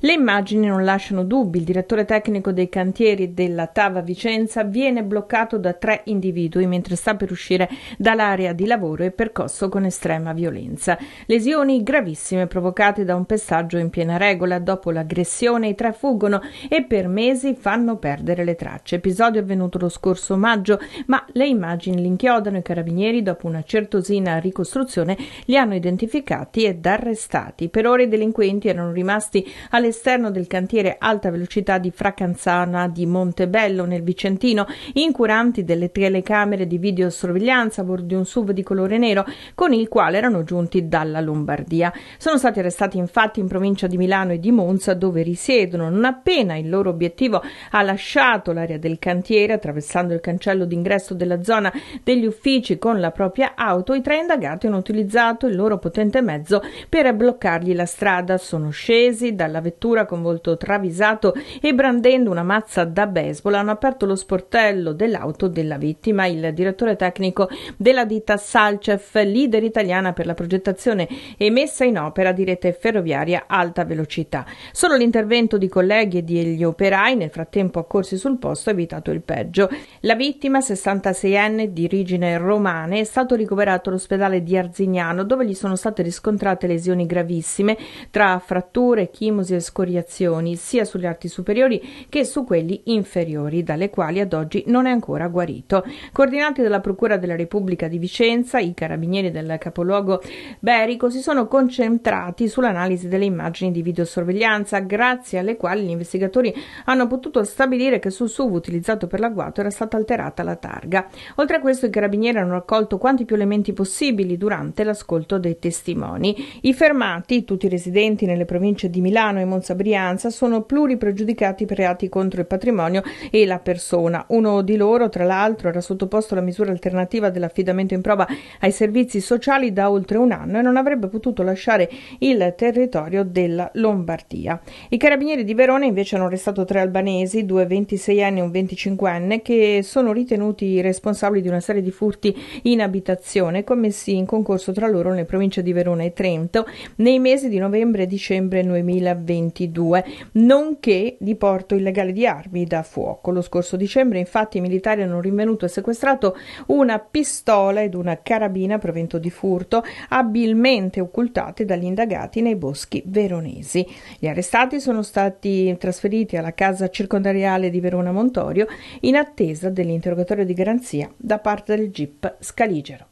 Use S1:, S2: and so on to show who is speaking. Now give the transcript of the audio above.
S1: Le immagini non lasciano dubbi, il direttore tecnico dei cantieri della Tava Vicenza viene bloccato da tre individui mentre sta per uscire dall'area di lavoro e percosso con estrema violenza. Lesioni gravissime provocate da un pestaggio in piena regola, dopo l'aggressione i tre fuggono e per mesi fanno perdere le tracce. Episodio avvenuto lo scorso maggio, ma le immagini li inchiodano i carabinieri dopo una certosina ricostruzione li hanno identificati ed arrestati. Per ore i delinquenti erano rimasti al all'esterno del cantiere alta velocità di Fracanzana di Montebello nel Vicentino, incuranti delle telecamere di videosorveglianza a bordo di un SUV di colore nero con il quale erano giunti dalla Lombardia. Sono stati arrestati infatti in provincia di Milano e di Monza dove risiedono. Non appena il loro obiettivo ha lasciato l'area del cantiere attraversando il cancello d'ingresso della zona degli uffici con la propria auto, i tre indagati hanno utilizzato il loro potente mezzo per bloccargli la strada. Sono scesi dalla vettura vettura con volto travisato e brandendo una mazza da baseball hanno aperto lo sportello dell'auto della vittima. Il direttore tecnico della ditta Salcef, leader italiana per la progettazione e messa in opera di rete ferroviaria alta velocità. Solo l'intervento di colleghi e degli operai, nel frattempo accorsi sul posto, ha evitato il peggio. La vittima, 66enne di origine romana, è stato ricoverato all'ospedale di Arzignano dove gli sono state riscontrate lesioni gravissime tra fratture, chimosi e scoriazioni sia sulle arti superiori che su quelli inferiori, dalle quali ad oggi non è ancora guarito. Coordinati dalla Procura della Repubblica di Vicenza, i carabinieri del capoluogo Berico si sono concentrati sull'analisi delle immagini di videosorveglianza, grazie alle quali gli investigatori hanno potuto stabilire che sul SUV utilizzato per l'agguato era stata alterata la targa. Oltre a questo, i carabinieri hanno raccolto quanti più elementi possibili durante l'ascolto dei testimoni. I fermati, tutti residenti nelle province di Milano e Monza Brianza sono pluripregiudicati per reati contro il patrimonio e la persona. Uno di loro, tra l'altro, era sottoposto alla misura alternativa dell'affidamento in prova ai servizi sociali da oltre un anno e non avrebbe potuto lasciare il territorio della Lombardia. I carabinieri di Verona invece hanno arrestato tre albanesi, due 26 anni e un 25 anni, che sono ritenuti responsabili di una serie di furti in abitazione commessi in concorso tra loro nelle province di Verona e Trento nei mesi di novembre e dicembre 2020. 2022, nonché di porto illegale di armi da fuoco. Lo scorso dicembre, infatti, i militari hanno rinvenuto e sequestrato una pistola ed una carabina provento di furto, abilmente occultate dagli indagati nei boschi veronesi. Gli arrestati sono stati trasferiti alla casa circondariale di Verona Montorio in attesa dell'interrogatorio di garanzia da parte del GIP Scaligero.